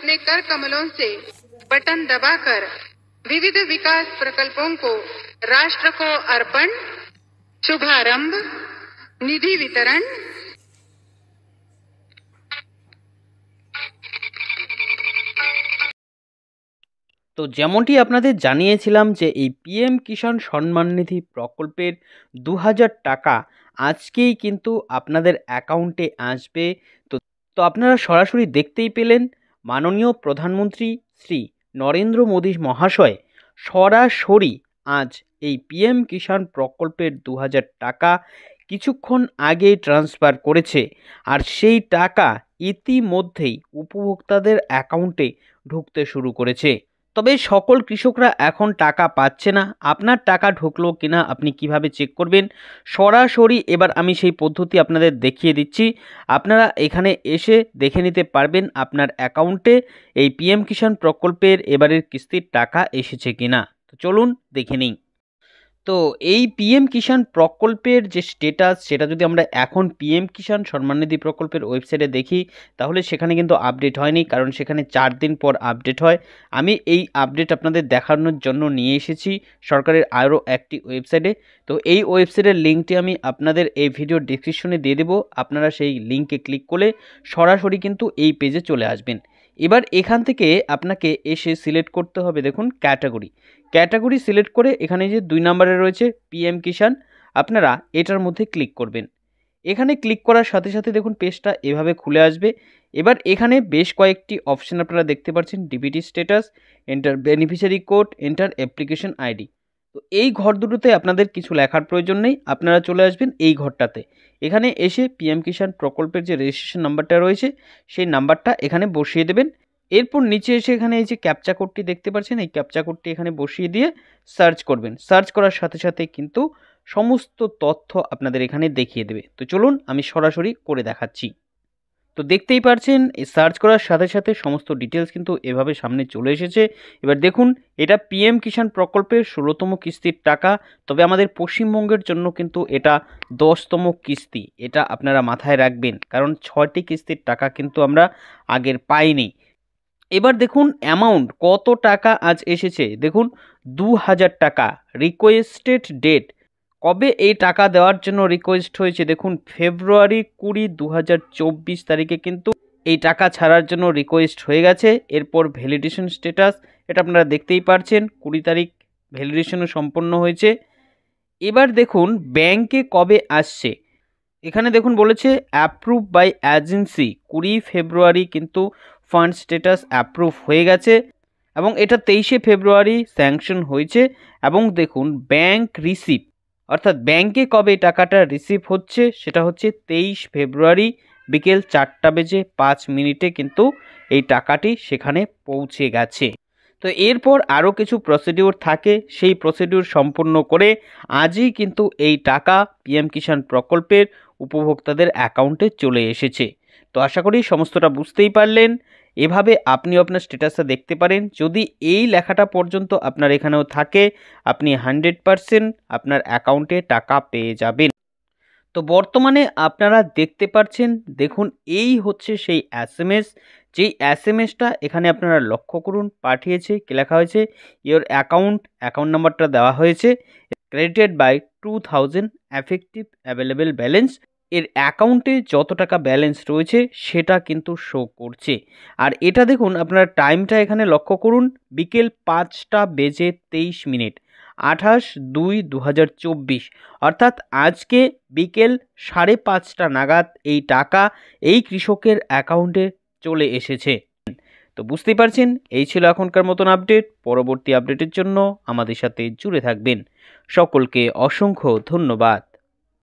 अपने कर कमलों से बटन दबाकर विविध विकास प्रकल्पों को राष्ट्र को अर्पण शुभारंभ निधि वितरण তো যেমনটি আপনাদের জানিয়েছিলাম যে এই পিএম কিষাণ সম্মান নিধি প্রকল্পের দু টাকা আজকেই কিন্তু আপনাদের অ্যাকাউন্টে আসবে তো তো আপনারা সরাসরি দেখতেই পেলেন মাননীয় প্রধানমন্ত্রী শ্রী নরেন্দ্র মোদী মহাশয় সরাসরি আজ এই পিএম কিষাণ প্রকল্পের দু হাজার টাকা কিছুক্ষণ আগে ট্রান্সফার করেছে আর সেই টাকা ইতিমধ্যেই উপভোক্তাদের অ্যাকাউন্টে ঢুকতে শুরু করেছে তবে সকল কৃষকরা এখন টাকা পাচ্ছে না আপনার টাকা ঢুকলো কিনা আপনি কিভাবে চেক করবেন সরাসরি এবার আমি সেই পদ্ধতি আপনাদের দেখিয়ে দিচ্ছি আপনারা এখানে এসে দেখে নিতে পারবেন আপনার অ্যাকাউন্টে এই পিএম কিষাণ প্রকল্পের এবারের কিস্তির টাকা এসেছে কিনা তো চলুন দেখে নিই তো এই পিএম কিষাণ প্রকল্পের যে স্টেটাস সেটা যদি আমরা এখন পিএম কিষাণ সম্মাননিধি প্রকল্পের ওয়েবসাইটে দেখি তাহলে সেখানে কিন্তু আপডেট হয়নি কারণ সেখানে চার দিন পর আপডেট হয় আমি এই আপডেট আপনাদের দেখানোর জন্য নিয়ে এসেছি সরকারের আরও একটি ওয়েবসাইটে তো এই ওয়েবসাইটের লিঙ্কটি আমি আপনাদের এই ভিডিওর ডিসক্রিপশনে দিয়ে দেবো আপনারা সেই লিঙ্কে ক্লিক করে সরাসরি কিন্তু এই পেজে চলে আসবেন এবার এখান থেকে আপনাকে এসে সিলেক্ট করতে হবে দেখুন ক্যাটাগরি ক্যাটাগরি সিলেক্ট করে এখানে যে দুই নম্বরে রয়েছে পিএম কিষাণ আপনারা এটার মধ্যে ক্লিক করবেন এখানে ক্লিক করার সাথে সাথে দেখুন পেজটা এভাবে খুলে আসবে এবার এখানে বেশ কয়েকটি অপশান আপনারা দেখতে পাচ্ছেন DBT status enter beneficiary code enter application ID তো এই ঘর দুটোতে আপনাদের কিছু লেখার প্রয়োজন নেই আপনারা চলে আসবেন এই ঘরটাতে এখানে এসে পিএম কিষাণ প্রকল্পের যে রেজিস্ট্রেশন নাম্বারটা রয়েছে সেই নাম্বারটা এখানে বসিয়ে দেবেন এরপর নিচে এসে এখানে এই যে ক্যাপচা কোডটি দেখতে পাচ্ছেন এই ক্যাপচা কোডটি এখানে বসিয়ে দিয়ে সার্চ করবেন সার্চ করার সাথে সাথে কিন্তু সমস্ত তথ্য আপনাদের এখানে দেখিয়ে দেবে তো চলুন আমি সরাসরি করে দেখাচ্ছি তো দেখতেই পারছেন সার্চ করার সাথে সাথে সমস্ত ডিটেলস কিন্তু এভাবে সামনে চলে এসেছে এবার দেখুন এটা পিএম কিষাণ প্রকল্পের ষোলোতম কিস্তির টাকা তবে আমাদের পশ্চিমবঙ্গের জন্য কিন্তু এটা দশতম কিস্তি এটা আপনারা মাথায় রাখবেন কারণ ছয়টি কিস্তির টাকা কিন্তু আমরা আগের পাইনি এবার দেখুন অ্যামাউন্ট কত টাকা আজ এসেছে দেখুন দু হাজার টাকা রিকোয়েস্টেড ডেট কবে এই টাকা দেওয়ার জন্য রিকোয়েস্ট হয়েছে দেখুন ফেব্রুয়ারি কুড়ি দু তারিখে কিন্তু এই টাকা ছাড়ার জন্য রিকোয়েস্ট হয়ে গেছে এরপর ভ্যালিডেশন স্ট্যাটাস এটা আপনারা দেখতেই পারছেন কুড়ি তারিখ ভ্যালিডেশনও সম্পন্ন হয়েছে এবার দেখুন ব্যাংকে কবে আসছে এখানে দেখুন বলেছে অ্যাপ্রুভ বাই এজেন্সি কুড়ি ফেব্রুয়ারি কিন্তু ফান্ড স্ট্যাটাস অ্যাপ্রুভ হয়ে গেছে এবং এটা তেইশে ফেব্রুয়ারি স্যাংশন হয়েছে এবং দেখুন ব্যাংক রিসিপ অর্থাৎ ব্যাংকে কবে টাকাটা রিসিভ হচ্ছে সেটা হচ্ছে তেইশ ফেব্রুয়ারি বিকেল চারটা বেজে পাঁচ মিনিটে কিন্তু এই টাকাটি সেখানে পৌঁছে গেছে তো এরপর আরও কিছু প্রসিডিউর থাকে সেই প্রসিডিউর সম্পূর্ণ করে আজই কিন্তু এই টাকা পিএম কিষাণ প্রকল্পের উপভোক্তাদের অ্যাকাউন্টে চলে এসেছে তো আশা করি সমস্তটা বুঝতেই পারলেন এভাবে আপনি আপনার স্ট্যাটাসটা দেখতে পারেন যদি এই লেখাটা পর্যন্ত আপনার এখানেও থাকে আপনি হান্ড্রেড পারসেন্ট আপনার অ্যাকাউন্টে টাকা পেয়ে যাবেন তো বর্তমানে আপনারা দেখতে পাচ্ছেন দেখুন এই হচ্ছে সেই এস এম এস যেই এস এম এসটা এখানে আপনারা লক্ষ্য করুন পাঠিয়েছে কী লেখা হয়েছে ইয়োর অ্যাকাউন্ট অ্যাকাউন্ট নাম্বারটা দেওয়া হয়েছে credited by two thousand effective available balance এর অ্যাকাউন্টে যত টাকা ব্যালেন্স রয়েছে সেটা কিন্তু শো করছে আর এটা দেখুন আপনারা টাইমটা এখানে লক্ষ্য করুন বিকেল পাঁচটা বেজে তেইশ মিনিট আঠাশ দুই দু অর্থাৎ আজকে বিকেল সাড়ে পাঁচটা নাগাদ এই টাকা এই কৃষকের অ্যাকাউন্টে চলে এসেছে তো বুঝতেই পারছেন এই ছিল এখনকার মতন আপডেট পরবর্তী আপডেটের জন্য আমাদের সাথে জুড়ে থাকবেন সকলকে অসংখ্য ধন্যবাদ